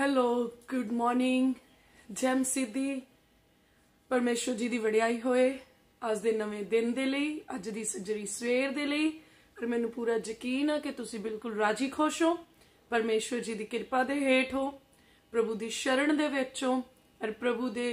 hello good morning jam ਸਿੱਧੀ ਪਰਮੇਸ਼ਰ ਜੀ ਦੀ ਵਡਿਆਈ ਹੋਏ ਅੱਜ ਦੇ ਨਵੇਂ ਦਿਨ ਦੇ ਲਈ ਅੱਜ ਦੀ ਸਜਰੀ ਸਵੇਰ ਦੇ ਲਈ ਪਰ ਮੈਨੂੰ ਪੂਰਾ ਯਕੀਨ ਆ ਕਿ ਤੁਸੀਂ ਬਿਲਕੁਲ ਰਾਜੀ ਖੁਸ਼ ਹੋ ਪਰਮੇਸ਼ਰ ਜੀ ਦੀ ਕਿਰਪਾ ਦੇ ਹੇਠ ਹੋ ਪ੍ਰਭੂ ਦੀ ਸ਼ਰਣ ਦੇ ਵਿੱਚ ਹੋ ਔਰ ਪ੍ਰਭੂ ਦੇ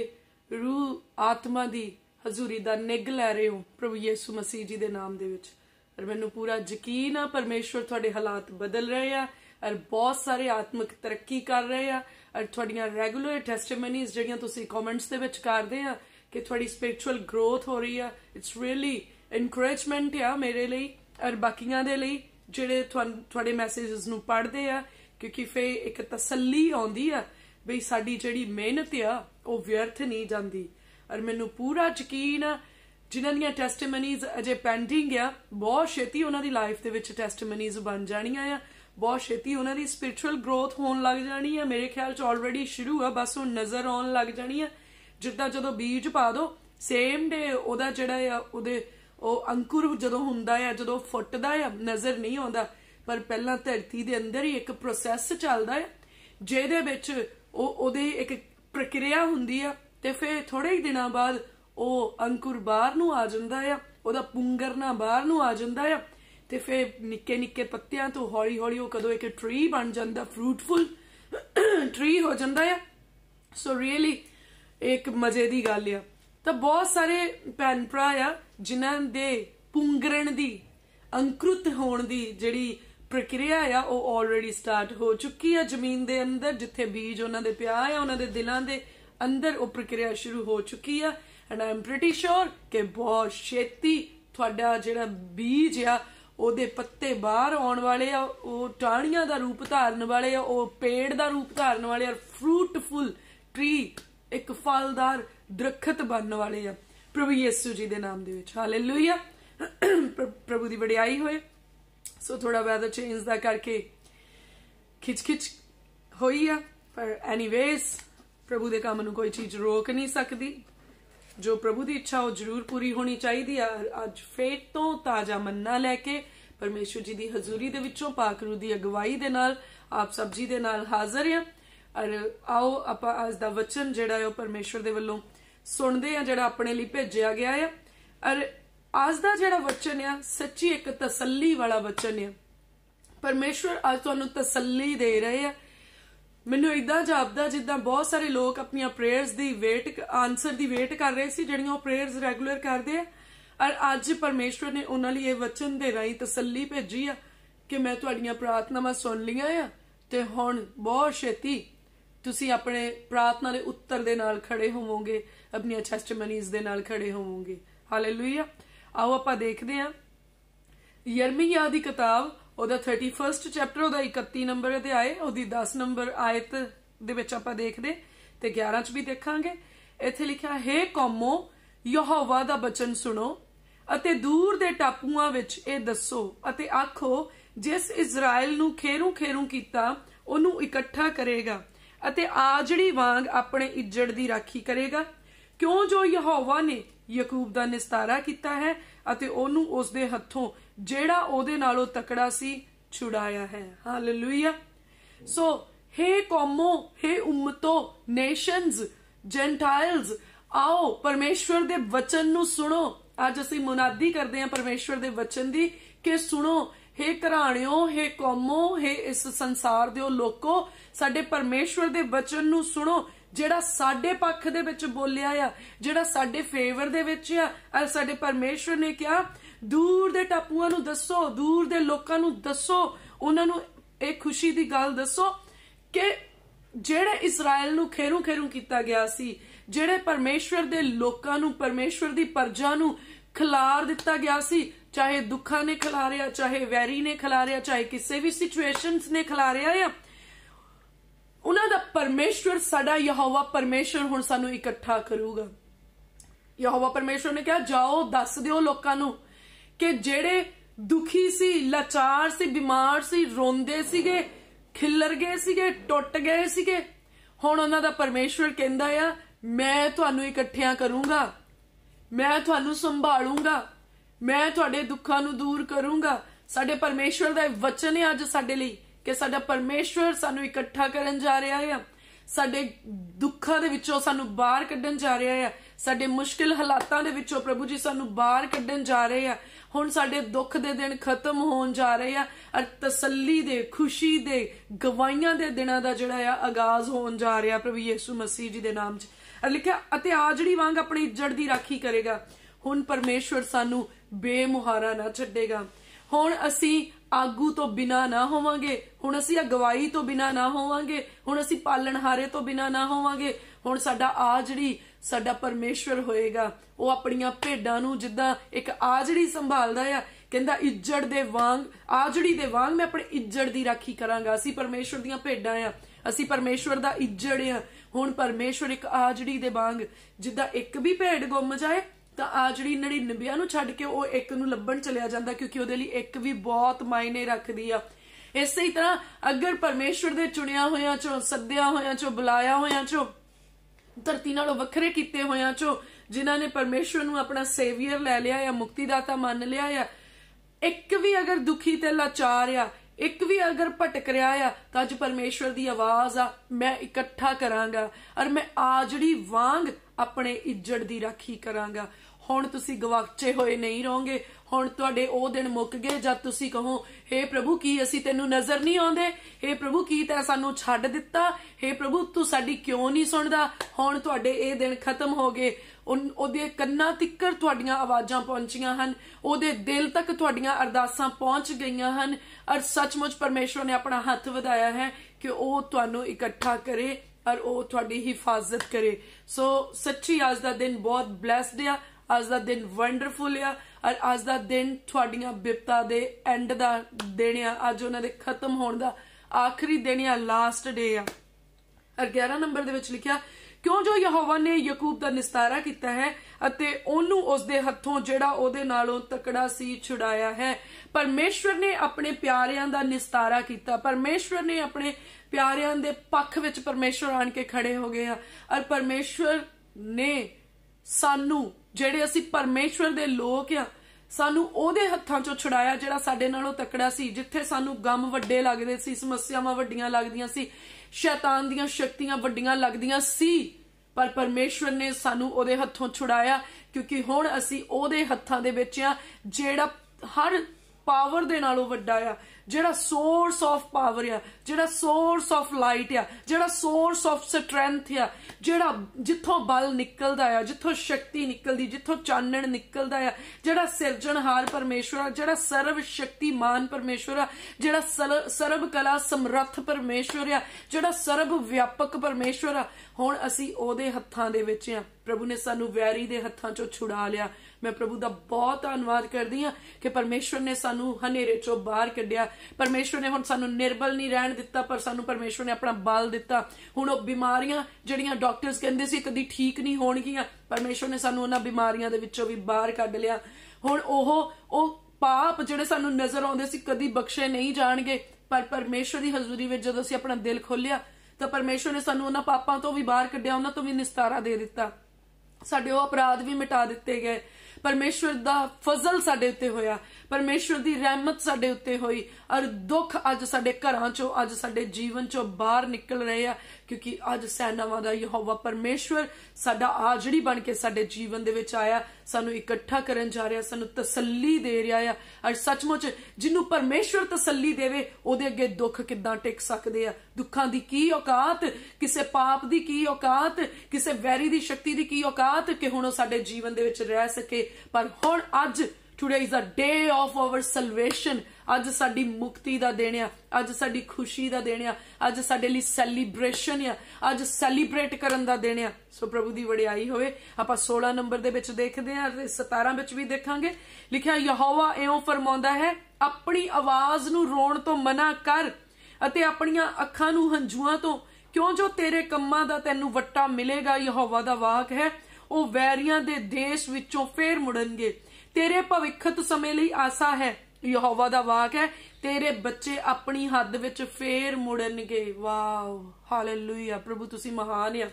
ਰੂਹ ਆਤਮਾ ਦੀ ਹਜ਼ੂਰੀ ਦਾ ਨਿਗ ਲੈ ਰਹੇ ਹੋ ਪ੍ਰਭੂ ਯੀਸੂ ਮਸੀਹ ਜੀ ਦੇ ਨਾਮ ਦੇ ਵਿੱਚ ਪਰ ਮੈਨੂੰ ਪੂਰਾ ਯਕੀਨ ਆ ਪਰਮੇਸ਼ਰ ਤੁਹਾਡੇ ਹਾਲਾਤ ਬਦਲ ਰਹੇ ਆ ਔਰ ਬਹੁਤ ਸਾਰੇ ਆਤਮਿਕ ਤਰੱਕੀ ਕਰ ਰਹੇ ਆ ਔਰ ਤੁਹਾਡੀਆਂ ਰੈਗੂਲਰ ਟੈਸਟੀਮਨੀਜ਼ ਜਿਹੜੀਆਂ ਤੁਸੀਂ ਕਮੈਂਟਸ ਦੇ ਵਿੱਚ ਕਰਦੇ ਆ ਕਿ ਤੁਹਾਡੀ ਸਪਿਰਚੁਅਲ ਗਰੋਥ ਹੋ ਰਹੀ ਆ ਇਟਸ ਰੀਲੀ ਇਨਕਰੇਜਮੈਂਟ ਆ ਮੇਰੇ ਲਈ ਔਰ ਬਾਕੀਆਂ ਦੇ ਲਈ ਜਿਹੜੇ ਤੁਹਾਡੇ ਮੈਸੇजेस ਨੂੰ ਪੜ੍ਹਦੇ ਆ ਕਿਉਂਕਿ ਫੇ ਇੱਕ ਤਸੱਲੀ ਆਉਂਦੀ ਆ ਵੀ ਸਾਡੀ ਜਿਹੜੀ ਮਿਹਨਤ ਆ ਉਹ ਵਿਅਰਥ ਨਹੀਂ ਜਾਂਦੀ ਔਰ ਮੈਨੂੰ ਪੂਰਾ ਯਕੀਨ ਆ ਜਿਨ੍ਹਾਂ ਦੀਆਂ ਟੈਸਟੀਮਨੀਜ਼ ਅਜੇ ਪੈਂਡਿੰਗ ਆ ਬਹੁਤ ਛੇਤੀ ਉਹਨਾਂ ਦੀ ਲਾਈਫ ਦੇ ਵਿੱਚ ਟੈਸਟੀਮਨੀਜ਼ ਬਣ ਜਾਣੀਆਂ ਆ ਬਹੁਤ ਛੇਤੀ ਉਹਨਾਂ ਦੀ ਸਪਿਰਚੁਅਲ ਗਰੋਥ ਹੋਣ ਲੱਗ ਜਾਣੀ ਹੈ ਮੇਰੇ ਖਿਆਲ ਚ ਆਲਰੇਡੀ ਸ਼ੁਰੂ ਆ ਬਸ ਉਹ ਨਜ਼ਰ ਆਉਣ ਲੱਗ ਜਾਣੀ ਹੈ ਜਿੱਦਾਂ ਜਦੋਂ ਬੀਜ ਪਾ ਦੋ ਸੇਮ ਡੇ ਉਹਦਾ ਜਿਹੜਾ ਆ ਉਹਦੇ ਉਹ ਅੰਕੁਰ ਜਦੋਂ ਹੁੰਦਾ ਆ ਜਦੋਂ ਫੁੱਟਦਾ ਆ ਨਜ਼ਰ ਨਹੀਂ ਆਉਂਦਾ ਪਰ ਪਹਿਲਾਂ ਧਰਤੀ ਦੇ ਅੰਦਰ ਹੀ ਇੱਕ ਪ੍ਰੋਸੈਸ ਚੱਲਦਾ ਹੈ ਜਿਹਦੇ ਵਿੱਚ ਉਹ ਉਹਦੇ ਇੱਕ ਪ੍ਰਕਿਰਿਆ ਹੁੰਦੀ ਆ ਤੇ ਫਿਰ ਥੋੜੇ ਹੀ ਦਿਨਾਂ ਬਾਅਦ ਉਹ ਅੰਕੁਰ ਬਾਹਰ ਨੂੰ ਆ ਜਾਂਦਾ ਆ ਉਹਦਾ ਪੁੰਗਰਨਾ ਬਾਹਰ ਨੂੰ ਆ ਜਾਂਦਾ ਆ ਤੇ ਫਿਰ ਨਿੱਕੇ ਨਿੱਕੇ ਪੱਤਿਆਂ ਤੋਂ ਹੌਲੀ ਹੌਲੀ ਉਹ ਕਦੋਂ ਇੱਕ ਟਰੀ ਬਣ ਜਾਂਦਾ ਫਰੂਟਫੁਲ ਟਰੀ ਹੋ ਜਾਂਦਾ ਆ ਸੋ ਰੀਅਲੀ ਇੱਕ ਮਜ਼ੇ ਦੀ ਗੱਲ ਆ ਤਾਂ ਬਹੁਤ ਸਾਰੇ ਪੈਨਪਰਾ ਭਰਾ ਆ ਜਿਨ੍ਹਾਂ ਦੇ ਪੁੰਗਰਣ ਦੀ ਅੰਕੁਰਿਤ ਹੋਣ ਦੀ ਜਿਹੜੀ ਪ੍ਰਕਿਰਿਆ ਆ ਉਹ ਆਲਰੇਡੀ ਸਟਾਰਟ ਹੋ ਚੁੱਕੀ ਆ ਜ਼ਮੀਨ ਦੇ ਅੰਦਰ ਜਿੱਥੇ ਬੀਜ ਉਹਨਾਂ ਦੇ ਪਿਆ ਆ ਉਹਨਾਂ ਦੇ ਦਿਲਾਂ ਦੇ ਅੰਦਰ ਉਹ ਪ੍ਰਕਿਰਿਆ ਸ਼ੁਰੂ ਹੋ ਚੁੱਕੀ ਆ ਐਂਡ ਆਮ ਪ੍ਰੀਟੀ ਸ਼ੋਰ ਕਿ ਬਹੁਤ ਛੇਤੀ ਤੁਹਾਡਾ ਜਿਹੜਾ ਬੀਜ ਆ ਉਹਦੇ ਪੱਤੇ ਬਾਹਰ ਆਉਣ ਵਾਲੇ ਆ ਉਹ ਟਾਹਣੀਆਂ ਦਾ ਰੂਪ ਧਾਰਨ ਵਾਲੇ ਆ ਉਹ ਪੇੜ ਦਾ ਰੂਪ ਧਾਰਨ ਵਾਲੇ ਆ ਫਰੂਟਫੁਲ ਟਰੀ ਇੱਕ ਫਲਦਾਰ ਦਰਖਤ ਬਣਨ ਵਾਲੇ ਆ ਪ੍ਰਭੂ ਯਿਸੂ ਜੀ ਦੇ ਨਾਮ ਦੇ ਵਿੱਚ ਹਾਲੇਲੂਇਆ ਪ੍ਰਭੂ ਦੀ ਵਡਿਆਈ ਹੋਏ ਸੋ ਥੋੜਾ ਵੈਦਰ ਚੇਂਜ ਦਾ ਕਰਕੇ ਖਿਚ ਖਿਚ ਹੋਈ ਆ ਪਰ ਐਨੀਵੇਸ ਪ੍ਰਭੂ ਦੇ ਕੰਮ ਨੂੰ ਕੋਈ ਚੀਜ਼ ਰੋਕ ਨਹੀਂ ਸਕਦੀ ਜੋ ਪ੍ਰਭੂ ਦੀ ਇੱਛਾ ਉਹ ਜ਼ਰੂਰ ਪੂਰੀ ਹੋਣੀ ਚਾਹੀਦੀ ਆ ਅੱਜ ਫੇਟ ਤੋਂ ਤਾਜ਼ਾ ਮੰਨਾ ਲੈ ਕੇ ਪਰਮੇਸ਼ਵਰ ਜੀ ਦੀ ਹਜ਼ੂਰੀ ਦੇ ਵਿੱਚੋਂ ਪਾਕ ਰੂ ਦੀ ਅਗਵਾਈ ਦੇ ਨਾਲ ਆਪ ਸਭ ਜੀ ਦੇ ਨਾਲ ਹਾਜ਼ਰ ਹਾਂ ਔਰ ਆਓ ਆਪਾਂ ਅੱਜ ਦਾ ਵਚਨ ਜਿਹੜਾ ਹੈ ਉਹ ਪਰਮੇਸ਼ਵਰ ਦੇ ਵੱਲੋਂ ਸੁਣਦੇ ਆ ਜਿਹੜਾ ਆਪਣੇ ਲਈ ਭੇਜਿਆ ਗਿਆ ਹੈ ਔਰ ਅੱਜ ਦਾ ਜਿਹੜਾ ਵਚਨ ਆ ਸੱਚੀ ਇੱਕ ਤਸੱਲੀ ਵਾਲਾ ਵਚਨ ਹੈ ਪਰਮੇਸ਼ਵਰ ਅੱਜ ਤੁਹਾਨੂੰ ਤਸੱਲੀ ਦੇ ਰਹੇ ਆ ਮੈਨੂੰ ਇਦਾਂ ਜਾਪਦਾ ਜਿੱਦਾਂ ਬਹੁਤ ਸਾਰੇ ਲੋਕ ਆਪਣੀਆਂ ਪ੍ਰੇਅਰਸ ਦੀ ਵੇਟ ਆਨਸਰ ਦੀ ਵੇਟ ਕਰ ਰਹੇ ਸੀ ਜਿਹੜੀਆਂ ਉਹ ਪ੍ਰੇਅਰਸ ਰੈਗੂਲਰ ਕਰਦੇ ਆ ਔਰ ਅੱਜ ਪਰਮੇਸ਼ਵਰ ਨੇ ਉਹਨਾਂ ਲਈ ਇਹ ਵਚਨ ਦੇ ਰਾਹੀਂ ਤਸੱਲੀ ਭੇਜੀ ਆ ਕਿ ਮੈਂ ਤੁਹਾਡੀਆਂ ਪ੍ਰਾਰਥਨਾਵਾਂ ਸੁਣ ਲੀਆਂ ਆ ਤੇ ਹੁਣ ਬਹੁਤ ਛੇਤੀ ਤੁਸੀਂ ਆਪਣੇ ਪ੍ਰਾਰਥਨਾ ਦੇ ਉੱਤਰ ਦੇ ਨਾਲ ਖੜੇ ਹੋਵੋਗੇ ਆਪਣੀਆਂ ਟੈਸਟੀਮਨੀਜ਼ ਦੇ ਨਾਲ ਖੜੇ ਹੋਵੋਗੇ ਹਾਲੇਲੂਇਆ ਆਓ ਆਪਾਂ ਦੇਖਦੇ ਆ ਯਰਮੀਆ ਦੀ ਕਿਤਾਬ ਉਹਦਾ 31st ਚੈਪਟਰ ਉਹਦਾ 31 ਨੰਬਰ ਤੇ ਆਏ ਉਹਦੀ 10 ਨੰਬਰ ਆਇਤ ਦੇ ਵਿੱਚ ਆਪਾਂ ਦੇਖਦੇ ਤੇ 11 ਚ ਵੀ ਦੇਖਾਂਗੇ ਇੱਥੇ ਲਿਖਿਆ ਹੈ ਕੌਮੋ ਯਹੋਵਾ ਦਾ ਬਚਨ ਸੁਣੋ ਅਤੇ ਦੂਰ ਦੇ ਟਾਪੂਆਂ ਵਿੱਚ ਇਹ ਦੱਸੋ ਅਤੇ ਆਖੋ ਜਿਸ ਇਜ਼ਰਾਈਲ ਨੂੰ ਖੇਰੂ ਖੇਰੂ ਕੀਤਾ ਉਹਨੂੰ ਇਕੱਠਾ ਕਰੇਗਾ ਅਤੇ ਆਜੜੀ ਵਾਂਗ ਆਪਣੇ ਇੱਜੜ ਦੀ ਰਾਖੀ ਕਰੇਗਾ ਕਿਉਂ ਜੋ ਯਹੋਵਾ ਨੇ ਯਾਕੂਬ ਦਾ ਨਿਸਤਾਰਾ ਕੀਤਾ ਹੈ ਅਤੇ ਉਹਨੂੰ ਉਸ ਦੇ ਹੱਥੋਂ ਜਿਹੜਾ ਉਹਦੇ ਨਾਲੋਂ ਤਕੜਾ ਸੀ ਛੁਡਾਇਆ ਹੈ ਹਾਲੇਲੂਇਆ ਸੋ हे ਕੌਮੋ हे ਉਮਤੋ ਨੇਸ਼ਨਸ ਜੈਂਟਾਈਲਸ ਆਓ ਪਰਮੇਸ਼ਵਰ ਦੇ ਵਚਨ ਨੂੰ ਸੁਣੋ ਅੱਜ ਅਸੀਂ ਮੁਨਾਦੀ ਕਰਦੇ ਹਾਂ ਪਰਮੇਸ਼ਵਰ ਦੇ ਵਚਨ ਦੀ ਕਿ ਸੁਣੋ ਹੇ ਘਰਾਣਿਓ ਹੇ ਕੌਮੋ ਹੇ ਇਸ ਸੰਸਾਰ ਦੇ ਲੋਕੋ ਸਾਡੇ ਪਰਮੇਸ਼ਵਰ ਦੇ ਵਚਨ ਨੂੰ ਸੁਣੋ ਜਿਹੜਾ ਸਾਡੇ ਪੱਖ ਦੇ ਵਿੱਚ ਬੋਲਿਆ ਆ ਜਿਹੜਾ ਸਾਡੇ ਫੇਵਰ ਦੇ ਵਿੱਚ ਆ ਅਰ ਸਾਡੇ ਪਰਮੇਸ਼ਵਰ ਨੇ ਕਿਹਾ ਦੂਰ ਦੇ ਟਾਪੂਆਂ ਨੂੰ ਦੱਸੋ ਦੂਰ ਦੇ ਲੋਕਾਂ ਨੂੰ ਦੱਸੋ ਉਹਨਾਂ ਨੂੰ ਇਹ ਖੁਸ਼ੀ ਦੀ ਗੱਲ ਦੱਸੋ ਕਿ ਜਿਹੜੇ ਇਸਰਾਇਲ ਨੂੰ ਖੇਰੂ ਖੇਰੂ ਕੀਤਾ ਗਿਆ ਸੀ ਜਿਹੜੇ ਪਰਮੇਸ਼ਵਰ ਦੇ ਲੋਕਾਂ ਨੂੰ ਪਰਮੇਸ਼ਵਰ ਦੀ ਪਰਜਾ ਨੂੰ ਖਿਲਾਰ ਦਿੱਤਾ ਗਿਆ ਸੀ ਚਾਹੇ ਦੁੱਖਾਂ ਨੇ ਖਿਲਾਰਿਆ ਚਾਹੇ ਵੈਰੀ ਨੇ ਖਿਲਾਰਿਆ ਚਾਹੇ ਕਿਸੇ ਵੀ ਸਿਚੁਏਸ਼ਨਸ ਨੇ ਖਿਲਾਰਿਆ ਆ ਉਹਨਾਂ ਦਾ ਪਰਮੇਸ਼ਵਰ ਸਾਡਾ ਯਹੋਵਾ ਪਰਮੇਸ਼ਵਰ ਹੁਣ ਸਾਨੂੰ ਇਕੱਠਾ ਕਰੂਗਾ ਯਹੋਵਾ ਪਰਮੇਸ਼ਵਰ ਨੇ ਕਿਹਾ ਜਾਓ ਦੱਸ ਦਿਓ ਲੋਕਾਂ ਨੂੰ ਕਿ ਜਿਹੜੇ ਦੁਖੀ ਸੀ ਲਾਚਾਰ ਸੀ ਬਿਮਾਰ ਸੀ ਰੋਂਦੇ ਸੀਗੇ ਖਿਲਰ ਗਏ ਸੀਗੇ ਟੁੱਟ ਗਏ ਸੀਗੇ ਹੁਣ ਉਹਨਾਂ ਦਾ ਪਰਮੇਸ਼ਵਰ ਕਹਿੰਦਾ ਆ ਮੈਂ ਤੁਹਾਨੂੰ ਇਕੱਠਿਆਂ ਕਰੂੰਗਾ ਮੈਂ ਤੁਹਾਨੂੰ ਸੰਭਾਲੂੰਗਾ ਮੈਂ ਤੁਹਾਡੇ ਦੁੱਖਾਂ ਨੂੰ ਦੂਰ ਕਰੂੰਗਾ ਸਾਡੇ ਪਰਮੇਸ਼ਵਰ ਦਾ ਵਚਨ ਹੈ ਅੱਜ ਸਾਡੇ ਲਈ ਕਿ ਸਾਡਾ ਪਰਮੇਸ਼ਵਰ ਸਾਨੂੰ ਇਕੱਠਾ ਕਰਨ ਜਾ ਰਿਹਾ ਹੈ ਸਾਡੇ ਦੁੱਖਾਂ ਦੇ ਵਿੱਚੋਂ ਸਾਨੂੰ ਬਾਹਰ ਕੱਢਣ ਜਾ ਰਿਹਾ ਹੈ ਸਾਡੇ ਮੁਸ਼ਕਿਲ ਹਾਲਾਤਾਂ ਦੇ ਵਿੱਚੋਂ ਪ੍ਰਭੂ ਜੀ ਸਾਨੂੰ ਬਾਹਰ ਕੱਢਣ ਜਾ ਰਹੇ ਆ ਹੁਣ ਸਾਡੇ ਦੁੱਖ ਦੇ ਦਿਨ ਖਤਮ ਹੋਣ ਜਾ ਰਹੇ ਆ ਅਰ ਤਸੱਲੀ ਦੇ ਖੁਸ਼ੀ ਦੇ ਗਵਾਈਆਂ ਦੇ ਦਿਨਾਂ ਦਾ ਜਿਹੜਾ ਆ ਆਗਾਜ਼ ਹੋਣ ਜਾ ਰਿਹਾ ਪ੍ਰਭੂ ਯੀਸੂ ਮਸੀਹ ਜੀ ਦੇ ਨਾਮ 'ਚ ਲਿਖਿਆ ਅਤੇ ਆਜੜੀ ਵਾਂਗ ਆਪਣੀ ਇੱਜ਼ਤ ਦੀ ਰਾਖੀ ਕਰੇਗਾ ਹੁਣ ਪਰਮੇਸ਼ਵਰ ਸਾਨੂੰ ਬੇਮੁਹਾਰਾ ਨਾ ਛੱਡੇਗਾ ਹੁਣ ਅਸੀਂ ਆਗੂ ਤੋਂ ਬਿਨਾ ਨਾ ਹੋਵਾਂਗੇ ਹੁਣ ਅਸੀਂ ਅਗਵਾਈ ਤੋਂ ਬਿਨਾ ਨਾ ਹੋਵਾਂਗੇ ਹੁਣ ਅਸੀਂ ਪਾਲਣਹਾਰੇ ਤੋਂ ਬਿਨਾ ਨਾ ਹੋਵਾਂਗੇ ਹੁਣ ਸਾਡਾ ਆ ਸਾਡਾ ਪਰਮੇਸ਼ਵਰ ਹੋਏਗਾ ਉਹ ਆਪਣੀਆਂ ਭੇਡਾਂ ਨੂੰ ਜਿੱਦਾਂ ਇੱਕ ਆ ਸੰਭਾਲਦਾ ਆ ਕਹਿੰਦਾ ਇੱਜੜ ਦੇ ਵਾਂਗ ਆ ਦੇ ਵਾਂਗ ਮੈਂ ਆਪਣੀ ਇੱਜੜ ਦੀ ਰਾਖੀ ਕਰਾਂਗਾ ਅਸੀਂ ਪਰਮੇਸ਼ਵਰ ਦੀਆਂ ਭੇਡਾਂ ਆ ਅਸੀਂ ਪਰਮੇਸ਼ਵਰ ਦਾ ਇੱਜੜ ਆ ਹੁਣ ਪਰਮੇਸ਼ਵਰ ਇੱਕ ਆਜੜੀ ਦੇ ਵਾਂਗ ਜਿੱਦਾਂ ਇੱਕ ਵੀ ਭੇਡ ਗੁੰਮ ਜਾਏ ਤਾਂ ਆਜੜੀ 99 ਨੂੰ ਛੱਡ ਕੇ ਉਹ ਇੱਕ ਨੂੰ ਲੱਭਣ ਚਲਿਆ ਜਾਂਦਾ ਕਿਉਂਕਿ ਉਹਦੇ ਲਈ ਇੱਕ ਵੀ ਬਹੁਤ ਮਾਇਨੇ ਰੱਖਦੀ ਆ ਇਸੇ ਹੀ ਤਰ੍ਹਾਂ ਅਗਰ ਪਰਮੇਸ਼ਵਰ ਦੇ ਚੁਣਿਆ ਹੋਇਆਂ ਚੋਂ ਸੱਦਿਆ ਹੋਇਆਂ ਚੋਂ ਬੁਲਾਇਆ ਹੋਇਆਂ ਚੋਂ ਧਰਤੀ ਨਾਲੋਂ ਵੱਖਰੇ ਕੀਤੇ ਹੋਇਆਂ ਚੋਂ ਜਿਨ੍ਹਾਂ ਨੇ ਪਰਮੇਸ਼ਵਰ ਨੂੰ ਆਪਣਾ ਸੇਵੀਅਰ ਲੈ ਲਿਆ ਜਾਂ ਮੁਕਤੀਦਾਤਾ ਮੰਨ ਲਿਆ ਜਾਂ ਇੱਕ ਵੀ ਅਗਰ ਦੁਖੀ ਤੇ ਲਾਚਾਰ ਆ ਇੱਕ ਵੀ ਅਗਰ ਭਟਕ ਰਿਹਾ ਆ ਤਾਂ ਅੱਜ ਪਰਮੇਸ਼ਵਰ ਦੀ ਆਵਾਜ਼ ਆ ਮੈਂ ਇਕੱਠਾ ਕਰਾਂਗਾ ਔਰ ਮੈਂ ਆਜੜੀ ਵਾਂਗ ਆਪਣੇ ਇੱਜੜ ਦੀ ਰਾਖੀ ਕਰਾਂਗਾ ਹੁਣ ਤੁਸੀਂ ਗਵਾਚੇ ਹੋਏ ਨਹੀਂ ਰਹੋਗੇ ਹੁਣ ਤੁਹਾਡੇ ਉਹ ਦਿਨ ਮੁੱਕ ਗਏ ਜਦ ਤੁਸੀਂ ਕਹੋ हे ਪ੍ਰਭੂ ਕੀ ਅਸੀਂ ਤੈਨੂੰ ਨਜ਼ਰ ਨਹੀਂ ਆਉਂਦੇ हे ਪ੍ਰਭੂ ਕੀ ਤੈ ਸਾਨੂੰ ਛੱਡ ਦਿੱਤਾ हे ਪ੍ਰਭੂ ਤੂੰ ਸਾਡੀ ਕਿਉਂ ਨਹੀਂ ਸੁਣਦਾ ਹੁਣ ਤੁਹਾਡੇ ਇਹ ਦਿਨ ਖਤਮ ਹੋ ਗਏ ਉਹਦੇ ਕੰਨਾਂ ਤੱਕਰ ਤੁਹਾਡੀਆਂ ਆਵਾਜ਼ਾਂ ਪਹੁੰਚੀਆਂ ਹਨ ਉਹਦੇ ਦਿਲ ਤੱਕ ਤੁਹਾਡੀਆਂ ਅਰਦਾਸਾਂ ਪਹੁੰਚ ਗਈਆਂ ਹਨ ਔਰ ਸੱਚਮੁੱਚ ਪਰਮੇਸ਼ਵਰ ਨੇ ਆਪਣਾ ਹੱਥ ਵਧਾਇਆ ਹੈ ਕਿ ਉਹ ਤੁਹਾਨੂੰ ਇਕੱਠਾ ਕਰੇ ਔਰ ਉਹ ਤੁਹਾਡੀ ਹਿਫਾਜ਼ਤ ਕਰੇ ਸੋ ਸੱਚੀ ਅੱਜ ਦਾ ਦਿਨ ਬਹੁਤ ਬlesed ਆ ਅੱਜ ਦਾ ਦਿਨ ਵੰਡਰਫੁਲ ਆ ਔਰ ਅੱਜ ਦਾ ਦਿਨ ਤੁਹਾਡੀਆਂ ਬਿਪਤਾ ਦੇ ਐਂਡ ਦਾ ਦਿਨ ਆ ਅੱਜ ਉਹਨਾਂ ਦੇ ਖਤਮ ਹੋਣ ਦਾ ਆਖਰੀ ਦਿਨ ਆ ਲਾਸਟ ਡੇ ਆ ਅਰ 11 ਨੰਬਰ ਦੇ ਵਿੱਚ ਲਿਖਿਆ ਕਿਉਂ ਜੋ ਯਹੋਵਾ ਨੇ ਯਾਕੂਬ ਦਾ ਨਿਸਤਾਰਾ ਕੀਤਾ ਹੈ ਅਤੇ ਉਹਨੂੰ ਉਸਦੇ ਹੱਥੋਂ ਜਿਹੜਾ ਉਹਦੇ ਨਾਲੋਂ ਤਕੜਾ ਸੀ ਛੁਡਾਇਆ ਹੈ ਪਰਮੇਸ਼ਵਰ ਨੇ ਆਪਣੇ ਪਿਆਰਿਆਂ ਦਾ ਨਿਸਤਾਰਾ ਕੀਤਾ ਪਰਮੇਸ਼ਵਰ ਨੇ ਆਪਣੇ ਪਿਆਰਿਆਂ ਦੇ ਪੱਖ ਵਿੱਚ ਪਰਮੇਸ਼ਵਰ ਆਣ ਕੇ ਖੜੇ ਹੋ ਗਏ ਆ ਔਰ ਪਰਮੇਸ਼ਵਰ ਨੇ ਸਾਨੂੰ ਜਿਹੜੇ ਅਸੀਂ ਪਰਮੇਸ਼ਵਰ ਦੇ ਲੋਕ ਆ ਸਾਨੂੰ ਉਹਦੇ ਹੱਥਾਂ ਚੋਂ ਛੁਡਾਇਆ ਜਿਹੜਾ ਸਾਡੇ ਨਾਲੋਂ ਤਕੜਾ ਸੀ ਜਿੱਥੇ ਸਾਨੂੰ ਗਮ ਵੱਡੇ ਲੱਗਦੇ ਸੀ ਸਮੱਸਿਆਵਾਂ ਵੱਡੀਆਂ ਲੱਗਦੀਆਂ ਸੀ ਸ਼ੈਤਾਨ ਦੀਆਂ ਸ਼ਕਤੀਆਂ ਵੱਡੀਆਂ ਲੱਗਦੀਆਂ ਸੀ ਪਰ ਪਰਮੇਸ਼ਵਰ ਨੇ ਸਾਨੂੰ ਉਹਦੇ ਹੱਥੋਂ ਛੁਡਾਇਆ ਕਿਉਂਕਿ ਹੁਣ ਅਸੀਂ ਉਹਦੇ ਹੱਥਾਂ ਦੇ ਵਿੱਚ ਆ ਜਿਹੜਾ ਹਰ ਪਾਵਰ ਦੇ ਨਾਲੋਂ ਵੱਡਾ ਆ ਜਿਹੜਾ ਸੋਰਸ ਆਫ ਪਾਵਰ ਆ ਜਿਹੜਾ ਸੋਰਸ ਆਫ ਲਾਈਟ ਆ ਜਿਹੜਾ ਸੋਰਸ ਆਫ ਸਟਰੈਂਥ ਆ ਜਿਹੜਾ ਜਿੱਥੋਂ ਬਲ ਨਿਕਲਦਾ ਆ ਜਿੱਥੋਂ ਸ਼ਕਤੀ ਨਿਕਲਦੀ ਜਿੱਥੋਂ ਚਾਨਣ ਨਿਕਲਦਾ ਆ ਜਿਹੜਾ ਸਿਰਜਣਹਾਰ ਪਰਮੇਸ਼ਵਰ ਆ ਜਿਹੜਾ ਸਰਵ ਸ਼ਕਤੀਮਾਨ ਪਰਮੇਸ਼ਵਰ ਆ ਜਿਹੜਾ ਸਰਵ ਕਲਾ ਸਮਰੱਥ ਪਰਮੇਸ਼ਵਰ ਆ ਜਿਹੜਾ ਸਰਵ ਵਿਆਪਕ ਪਰਮੇਸ਼ਵਰ ਆ ਹੁਣ ਅਸੀਂ ਉਹਦੇ ਹੱਥਾਂ ਦੇ ਵਿੱਚ ਆ ਪ੍ਰਭੂ ਨੇ ਸਾਨੂੰ ਵੈਰੀ ਦੇ ਹੱਥਾਂ ਚੋਂ ਛੁਡਾ ਲਿਆ ਮੈਂ ਪ੍ਰਭੂ ਦਾ ਬਹੁਤ ਧੰਨਵਾਦ ਕਰਦੀ ਹਾਂ ਕਿ ਪਰਮੇਸ਼ਵਰ ਨੇ ਸਾਨੂੰ ਹਨੇਰੇ ਚੋਂ ਬਾਹਰ ਕੱਢਿਆ ਪਰਮੇਸ਼ਵਰ ਨੇ ਹੁਣ ਸਾਨੂੰ ਨਿਰਬਲ ਨਹੀਂ ਰਹਿਣ ਦਿੱਤਾ ਪਰ ਸਾਨੂੰ ਪਰਮੇਸ਼ਵਰ ਨੇ ਆਪਣਾ ਬਲ ਦਿੱਤਾ ਹੁਣ ਉਹ ਬਿਮਾਰੀਆਂ ਜਿਹੜੀਆਂ ਡਾਕਟਰਸ ਕਹਿੰਦੇ ਸੀ ਕਦੀ ਠੀਕ ਨਹੀਂ ਹੋਣਗੀਆਂ ਪਰਮੇਸ਼ਵਰ ਨੇ ਸਾਨੂੰ ਉਹਨਾਂ ਬਿਮਾਰੀਆਂ ਦੇ ਵਿੱਚੋਂ ਵੀ ਬਾਹਰ ਕੱਢ ਲਿਆ ਹੁਣ ਉਹ ਉਹ ਪਾਪ ਜਿਹੜੇ ਸਾਨੂੰ ਨਜ਼ਰ ਆਉਂਦੇ ਸੀ ਕਦੀ ਬਖਸ਼ੇ ਨਹੀਂ ਜਾਣਗੇ ਪਰ ਪਰਮੇਸ਼ਵਰ ਦੀ ਹਜ਼ੂਰੀ ਵਿੱਚ ਜਦੋਂ ਅਸੀਂ ਆਪਣਾ ਦਿਲ ਖੋਲਿਆ ਤਾਂ ਪਰਮੇਸ਼ਵਰ ਨੇ ਸਾਨੂੰ ਉਹਨਾਂ ਪਾਪਾਂ ਤੋਂ ਵੀ ਬਾਹਰ ਕੱਢਿਆ ਉਹਨਾਂ ਤੋਂ ਵੀ ਨਿਸਤਾਰਾ ਦੇ ਦਿੱਤਾ ਸਾਡੇ ਉਹ ਅਪਰਾਧ ਵੀ ਮਿਟਾ ਦਿੱਤੇ ਗਏ ਪਰਮੇਸ਼ਵਰ ਦਾ ਫਜ਼ਲ ਸਾਡੇ ਉੱਤੇ ਹੋਇਆ ਪਰਮੇਸ਼ਵਰ ਦੀ ਰਹਿਮਤ ਸਾਡੇ ਉੱਤੇ ਹੋਈ ਔਰ ਦੁੱਖ ਅੱਜ ਸਾਡੇ ਘਰਾਂ ਚੋਂ ਅੱਜ ਸਾਡੇ ਜੀਵਨ ਚੋਂ ਬਾਹਰ ਨਿਕਲ ਰਹੇ ਆ ਕਿਉਂਕਿ ਅੱਜ ਸੈਨਾਵਾਂ ਦਾ ਯਹੋਵਾ ਪਰਮੇਸ਼ਵਰ ਸਾਡਾ ਆਜੜੀ ਬਣ ਕੇ ਸਾਡੇ ਜੀਵਨ ਦੇ ਵਿੱਚ ਆਇਆ ਸਾਨੂੰ ਇਕੱਠਾ ਕਰਨ ਜਾ ਰਿਹਾ ਸਾਨੂੰ ਤਸੱਲੀ ਦੇ ਰਿਹਾ ਆ ਔਰ ਸੱਚਮੁੱਚ ਜਿਹਨੂੰ ਪਰਮੇਸ਼ਵਰ ਤਸੱਲੀ ਦੇਵੇ ਉਹਦੇ ਅੱਗੇ ਦੁੱਖ ਕਿੱਦਾਂ ਟਿਕ ਸਕਦੇ ਆ ਦੁੱਖਾਂ ਦੀ ਕੀ ਔਕਾਤ ਕਿਸੇ ਪਾਪ ਦੀ ਕੀ ਔਕਾਤ ਕਿਸੇ ਵੈਰੀ ਦੀ ਸ਼ਕਤੀ ਦੀ ਕੀ ਔਕਾਤ ਕਿ ਹੁਣ ਉਹ ਸਾਡੇ ਜੀਵਨ ਦੇ ਵਿੱਚ ਰਹਿ ਸਕੇ ਪਰ ਹੁਣ ਅੱਜ today is a day of our salvation ਅੱਜ ਸਾਡੀ ਮੁਕਤੀ ਦਾ ਦਿਨ ਆ ਅੱਜ ਸਾਡੀ ਖੁਸ਼ੀ ਦਾ ਦਿਨ ਆ ਅੱਜ ਸਾਡੇ ਲਈ ਸੈਲੀਬ੍ਰੇਸ਼ਨ ਆ ਅੱਜ ਸੈਲੀਬ੍ਰੇਟ ਕਰਨ ਦਾ ਦਿਨ ਆ ਸੋ ਪ੍ਰਭੂ ਦੀ ਵਡਿਆਈ ਹੋਵੇ ਆਪਾਂ 16 ਨੰਬਰ ਦੇ ਵਿੱਚ ਦੇਖਦੇ ਆ 17 ਵਿੱਚ ਵੀ ਦੇਖਾਂਗੇ ਲਿਖਿਆ ਯਹੋਵਾ ਇਉਂ ਫਰਮਾਉਂਦਾ ਹੈ ਆਪਣੀ ਆਵਾਜ਼ ਨੂੰ ਰੋਣ ਤੋਂ ਮਨਾ ਕਰ ਅਤੇ ਆਪਣੀਆਂ ਅੱਖਾਂ ਨੂੰ ਹੰਝੂਆਂ ਤੋਂ ਕਿਉਂ ਜੋ ਤੇਰੇ ਕੰਮਾਂ ਦਾ ਤੈਨੂੰ ਵੱਟਾ ਮਿਲੇਗਾ ਯਹੋਵਾ ਦਾ ਵਾਕ ਹੈ ਉਹ ਵੈਰੀਆਂ ਦੇ ਦੇਸ਼ ਵਿੱਚੋਂ ਫੇਰ ਮੁੜਨਗੇ ਤੇਰੇ ਭਵਿੱਖਤ ਸਮੇਂ ਲਈ ਆਸਾ ਹੈ ਯਹੋਵਾ ਦਾ ਵਾਕ ਹੈ ਤੇਰੇ ਬੱਚੇ ਆਪਣੀ ਹੱਦ ਵਿੱਚ ਫੇਰ ਮੁੜਨਗੇ ਵਾਓ ਹਾਲੇਲੂਇਆ ਪ੍ਰਭੂ ਤੁਸੀਂ ਮਹਾਨ ਆ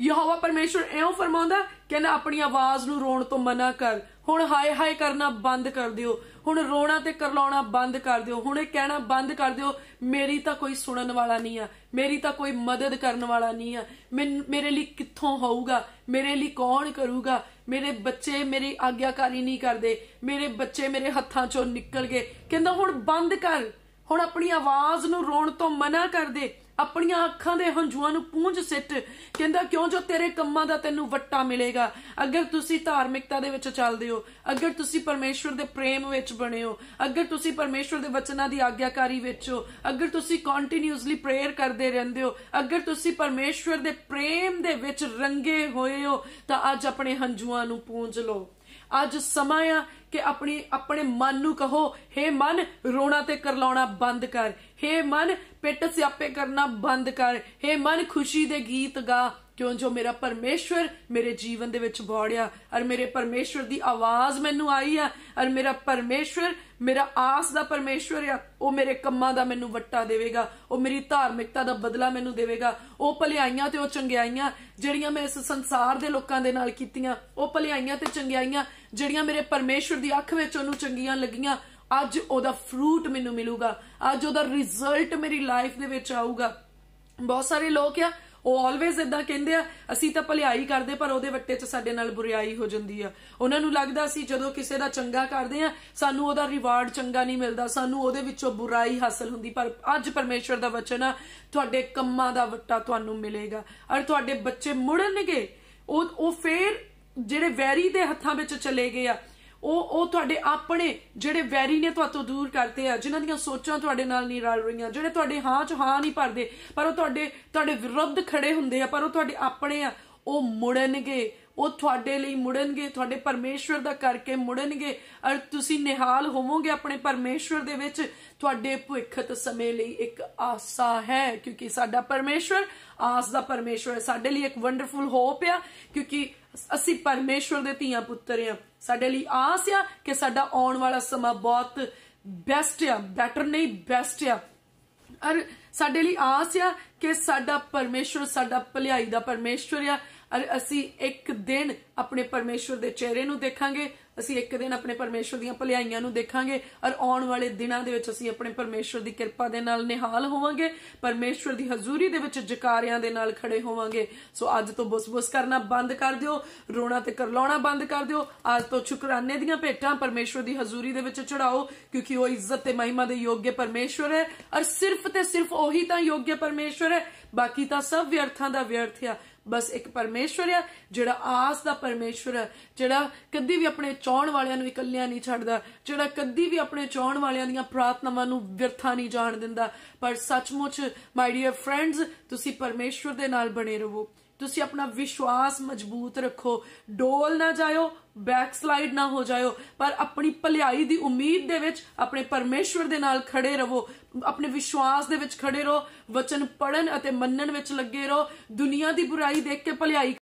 ਯਹੋਵਾ ਪਰਮੇਸ਼ਰ ਐਉਂ ਫਰਮਾਉਂਦਾ ਕਹਿੰਦਾ ਆਪਣੀ ਆਵਾਜ਼ ਨੂੰ ਰੋਣ ਤੋਂ ਮਨਾ ਕਰ ਹੁਣ ਹਾਏ ਹਾਏ ਕਰਨਾ ਬੰਦ ਕਰ ਦਿਓ ਹੁਣ ਰੋਣਾ ਤੇ ਕਰਲਾਉਣਾ ਬੰਦ ਕਰ ਦਿਓ ਹੁਣ ਇਹ ਕਹਿਣਾ ਬੰਦ ਕਰ ਦਿਓ ਮੇਰੀ ਤਾਂ ਕੋਈ ਸੁਣਨ ਵਾਲਾ ਨਹੀਂ ਆ ਮੇਰੀ ਤਾਂ ਕੋਈ ਮਦਦ ਕਰਨ ਵਾਲਾ ਨਹੀਂ ਆ ਮੇਰੇ ਲਈ ਕਿੱਥੋਂ ਹੋਊਗਾ ਮੇਰੇ ਲਈ ਕੌਣ ਕਰੂਗਾ ਮੇਰੇ ਬੱਚੇ ਮੇਰੀ ਆਗਿਆਕਾਰੀ ਨਹੀਂ ਕਰਦੇ ਮੇਰੇ ਬੱਚੇ ਮੇਰੇ ਹੱਥਾਂ ਚੋਂ ਨਿਕਲ ਗਏ ਕਹਿੰਦਾ ਹੁਣ ਬੰਦ ਕਰ ਹੁਣ ਆਪਣੀ ਆਵਾਜ਼ ਨੂੰ ਰੋਣ ਤੋਂ ਮਨਾ ਕਰ ਦੇ ਆਪਣੀਆਂ ਅੱਖਾਂ ਦੇ ਹੰਝੂਆਂ ਨੂੰ ਪੂੰਝ ਸਿੱਟ ਕਹਿੰਦਾ ਕਿਉਂ ਜੋ ਤੇਰੇ ਕੰਮਾਂ ਦਾ ਤੈਨੂੰ ਵੱਟਾ ਮਿਲੇਗਾ ਅਗਰ ਤੁਸੀਂ ਧਾਰਮਿਕਤਾ ਦੇ ਵਿੱਚ ਚੱਲਦੇ ਹੋ ਅਗਰ ਤੁਸੀਂ ਪਰਮੇਸ਼ਵਰ ਦੇ ਪ੍ਰੇਮ ਵਿੱਚ ਬਣੇ ਹੋ ਅਗਰ ਤੁਸੀਂ ਪਰਮੇਸ਼ਵਰ ਦੇ ਵਚਨਾਂ ਦੀ ਆਗਿਆਕਾਰੀ ਵਿੱਚ ਹੋ ਅਗਰ ਤੁਸੀਂ ਕੰਟੀਨਿਊਸਲੀ ਪ੍ਰੇਅਰ ਕਰਦੇ ਰਹਿੰਦੇ ਹੋ ਅਗਰ ਤੁਸੀਂ ਪਰਮੇਸ਼ਵਰ ਦੇ ਪ੍ਰੇਮ ਦੇ ਵਿੱਚ ਰੰਗੇ ਹੋਏ ਹੋ ਤਾਂ ਅੱਜ ਆਪਣੇ ਹੰਝੂਆਂ ਨੂੰ ਪੂੰਝ ਲਓ ਅੱਜ ਸਮਾਂ ਆ ਕਿ ਆਪਣੀ ਆਪਣੇ ਮਨ ਨੂੰ ਕਹੋ हे ਮਨ ਰੋਣਾ ਤੇ ਕਰਲਾਉਣਾ ਬੰਦ ਕਰ ਹੇ ਮਨ ਪਿੱਟ ਸਿਆਪੇ ਕਰਨਾ ਬੰਦ ਕਰ ਹੇ ਮਨ ਖੁਸ਼ੀ ਦੇ ਗੀਤ ਗਾ ਕਿਉਂ ਜੋ ਮੇਰਾ ਪਰਮੇਸ਼ਵਰ ਮੇਰੇ ਜੀਵਨ ਦੇ ਵਿੱਚ ਬੋੜਿਆ ਔਰ ਮੇਰੇ ਪਰਮੇਸ਼ਵਰ ਦੀ ਆਵਾਜ਼ ਮੈਨੂੰ ਆਈ ਆ ਔਰ ਮੇਰਾ ਪਰਮੇਸ਼ਵਰ ਮੇਰਾ ਆਸ ਦਾ ਪਰਮੇਸ਼ਵਰ ਆ ਉਹ ਮੇਰੇ ਕੰਮਾਂ ਦਾ ਮੈਨੂੰ ਵੱਟਾ ਦੇਵੇਗਾ ਉਹ ਮੇਰੀ ਧਾਰਮਿਕਤਾ ਦਾ ਬਦਲਾ ਮੈਨੂੰ ਦੇਵੇਗਾ ਉਹ ਭਲਾਈਆਂ ਤੇ ਉਹ ਚੰਗਿਆਈਆਂ ਜਿਹੜੀਆਂ ਮੈਂ ਇਸ ਸੰਸਾਰ ਦੇ ਲੋਕਾਂ ਦੇ ਨਾਲ ਕੀਤੀਆਂ ਉਹ ਭਲਾਈਆਂ ਤੇ ਚੰਗਿਆਈਆਂ ਜਿਹੜੀਆਂ ਮੇਰੇ ਪਰਮੇਸ਼ਵਰ ਦੀ ਅੱਖ ਵਿੱਚ ਉਹਨੂੰ ਚੰਗੀਆਂ ਲੱਗੀਆਂ ਅੱਜ ਉਹਦਾ ਫਰੂਟ ਮੈਨੂੰ ਮਿਲੂਗਾ ਅੱਜ ਉਹਦਾ ਰਿਜ਼ਲਟ ਮੇਰੀ ਲਾਈਫ ਦੇ ਵਿੱਚ ਆਊਗਾ ਬਹੁਤ ਸਾਰੇ ਲੋਕ ਆ ਉਹ ਆਲਵੇਜ਼ ਇਦਾਂ ਕਹਿੰਦੇ ਆ ਅਸੀਂ ਤਾਂ ਭਲਾਈ ਕਰਦੇ ਪਰ ਉਹਦੇ ਵੱਟੇ 'ਚ ਸਾਡੇ ਨਾਲ ਬੁਰਾਈ ਹੋ ਜਾਂਦੀ ਆ ਉਹਨਾਂ ਨੂੰ ਲੱਗਦਾ ਸੀ ਜਦੋਂ ਕਿਸੇ ਦਾ ਚੰਗਾ ਕਰਦੇ ਆ ਸਾਨੂੰ ਉਹਦਾ ਰਿਵਾਰਡ ਚੰਗਾ ਨਹੀਂ ਮਿਲਦਾ ਸਾਨੂੰ ਉਹਦੇ ਵਿੱਚੋਂ ਬੁਰਾਈ ਹਾਸਲ ਹੁੰਦੀ ਪਰ ਅੱਜ ਪਰਮੇਸ਼ਵਰ ਦਾ ਵਚਨ ਆ ਤੁਹਾਡੇ ਕੰਮਾਂ ਦਾ ਵੱਟਾ ਤੁਹਾਨੂੰ ਮਿਲੇਗਾ ਔਰ ਤੁਹਾਡੇ ਬੱਚੇ ਮੁੜਨਗੇ ਉਹ ਉਹ ਫੇਰ ਜਿਹੜੇ ਵੈਰੀ ਦੇ ਹੱਥਾਂ ਵਿੱਚ ਚਲੇ ਗਏ ਆ ਉਹ ਉਹ ਤੁਹਾਡੇ ਆਪਣੇ ਜਿਹੜੇ ਵੈਰੀ ਨੇ ਤੁਹਾਤੋਂ ਦੂਰ ਕਰਤੇ ਆ ਜਿਨ੍ਹਾਂ ਦੀਆਂ ਸੋਚਾਂ ਤੁਹਾਡੇ ਨਾਲ ਨਹੀਂ ਰਲ ਰਹੀਆਂ ਜਿਹੜੇ ਤੁਹਾਡੇ ਹਾਂ ਚ ਹਾਂ ਨਹੀਂ ਭਰਦੇ ਪਰ ਉਹ ਤੁਹਾਡੇ ਤੁਹਾਡੇ ਵਿਰੁੱਧ ਖੜੇ ਹੁੰਦੇ ਆ ਪਰ ਉਹ ਤੁਹਾਡੇ ਆਪਣੇ ਆ ਉਹ ਮੁੜਨਗੇ ਉਹ ਤੁਹਾਡੇ ਲਈ ਮੁੜਨਗੇ ਤੁਹਾਡੇ ਪਰਮੇਸ਼ਵਰ ਦਾ ਕਰਕੇ ਮੁੜਨਗੇ ਅਰ ਤੁਸੀਂ ਨਿਹਾਲ ਹੋਵੋਗੇ ਆਪਣੇ ਪਰਮੇਸ਼ਵਰ ਦੇ ਵਿੱਚ ਤੁਹਾਡੇ ਭੁਖਤ ਸਮੇਂ ਲਈ ਇੱਕ ਆਸਾ ਹੈ ਕਿਉਂਕਿ ਸਾਡਾ ਪਰਮੇਸ਼ਵਰ ਆਸ ਦਾ ਪਰਮੇਸ਼ਵਰ ਹੈ ਸਾਡੇ ਲਈ ਇੱਕ ਵੰਡਰਫੁਲ ਹੋਪ ਆ ਕਿਉਂਕਿ ਅਸੀਂ ਪਰਮੇਸ਼ਵਰ ਦੇ ਧੀਆ ਪੁੱਤਰ ਆ ਸਾਡੇ ਲਈ ਆਸ ਆ ਕਿ ਸਾਡਾ ਆਉਣ ਵਾਲਾ ਸਮਾਂ ਬਹੁਤ ਬੈਸਟ ਆ ਬੈਟਰ ਨਹੀਂ ਬੈਸਟ ਆ ਅਰ ਸਾਡੇ ਲਈ ਆਸ ਆ ਕਿ ਸਾਡਾ ਪਰਮੇਸ਼ਵਰ ਸਾਡਾ ਭਲਾਈ ਦਾ ਪਰਮੇਸ਼ਵਰ ਆ ਅਸੀਂ ਇੱਕ ਦਿਨ ਆਪਣੇ ਪਰਮੇਸ਼ਵਰ ਦੇ ਚਿਹਰੇ ਨੂੰ ਦੇਖਾਂਗੇ ਅਸੀਂ ਇੱਕ ਦਿਨ ਆਪਣੇ ਪਰਮੇਸ਼ਵਰ ਦੀਆਂ ਭਲਾਈਆਂ ਨੂੰ ਦੇਖਾਂਗੇ ਔਰ ਆਉਣ ਵਾਲੇ ਦਿਨਾਂ ਦੇ ਵਿੱਚ ਅਸੀਂ ਆਪਣੇ ਪਰਮੇਸ਼ਵਰ ਦੀ ਕਿਰਪਾ ਦੇ ਨਾਲ ਨਿਹਾਲ ਹੋਵਾਂਗੇ ਪਰਮੇਸ਼ਵਰ ਦੀ ਹਜ਼ੂਰੀ ਦੇ ਵਿੱਚ ਜਕਾਰਿਆਂ ਦੇ ਨਾਲ ਖੜੇ ਹੋਵਾਂਗੇ ਸੋ ਅੱਜ ਤੋਂ ਬੁਸਬੁਸ ਕਰਨਾ ਬੰਦ ਕਰ ਦਿਓ ਰੋਣਾ ਤੇ ਕਰਲਾਉਣਾ ਬੰਦ ਕਰ ਦਿਓ ਅੱਜ ਤੋਂ ਸ਼ੁਕਰਾਨੇ ਦੀਆਂ ਭੇਟਾਂ ਪਰਮੇਸ਼ਵਰ ਦੀ ਹਜ਼ੂਰੀ ਦੇ ਵਿੱਚ ਚੜਾਓ ਕਿਉਂਕਿ ਉਹ ਇੱਜ਼ਤ ਤੇ ਮਹਿਮਾ ਦੇ ਯੋਗ ਪਰਮੇਸ਼ਵਰ ਹੈ ਔਰ ਸਿਰਫ ਤੇ ਸਿਰਫ ਉਹੀ ਤਾਂ ਯੋਗ ਪਰਮੇਸ਼ਵਰ ਹੈ ਬਾਕੀ ਤਾਂ ਸਭ ਵਿਅਰਥਾਂ ਦਾ ਵਿਅਰਥ ਹੈ ਬਸ ਇੱਕ ਪਰਮੇਸ਼ਵਰ ਆ ਜਿਹੜਾ ਆਸ ਦਾ ਪਰਮੇਸ਼ਵਰ ਆ ਜਿਹੜਾ ਕਦੀ ਵੀ ਆਪਣੇ ਚਾਹਣ ਵਾਲਿਆਂ ਨੂੰ ਇਕੱਲਿਆਂ ਨਹੀਂ ਛੱਡਦਾ ਜਿਹੜਾ ਕਦੀ ਵੀ ਆਪਣੇ ਚਾਹਣ ਵਾਲਿਆਂ ਦੀਆਂ ਪ੍ਰਾਰਥਨਾਵਾਂ ਨੂੰ ਵਿਰਥਾ ਨਹੀਂ ਜਾਣ ਦਿੰਦਾ ਪਰ ਸੱਚਮੁੱਚ ਮਾਈ ਡੀਅਰ ਫਰੈਂਡਸ ਤੁਸੀਂ ਪਰਮੇਸ਼ਵਰ ਦੇ ਨਾਲ ਬਣੇ ਰਹੋ ਤੁਸੀਂ ਆਪਣਾ ਵਿਸ਼ਵਾਸ ਮਜ਼ਬੂਤ ਰੱਖੋ ਡੋਲ ਨਾ ਜਾਇਓ ਬੈਕਸਲਾਈਡ ਨਾ ਹੋ ਜਾਇਓ ਪਰ ਆਪਣੀ ਭਲਾਈ ਦੀ ਉਮੀਦ ਦੇ ਵਿੱਚ ਆਪਣੇ ਪਰਮੇਸ਼ਵਰ ਦੇ ਨਾਲ ਖੜੇ ਰਹੋ ਆਪਣੇ ਵਿਸ਼ਵਾਸ ਦੇ ਵਿੱਚ ਖੜੇ ਰਹੋ ਵਚਨ ਪੜਨ ਅਤੇ ਮੰਨਣ ਵਿੱਚ ਲੱਗੇ ਰਹੋ ਦੁਨੀਆ ਦੀ ਬੁਰਾਈ ਦੇਖ ਕੇ ਭਲਾਈ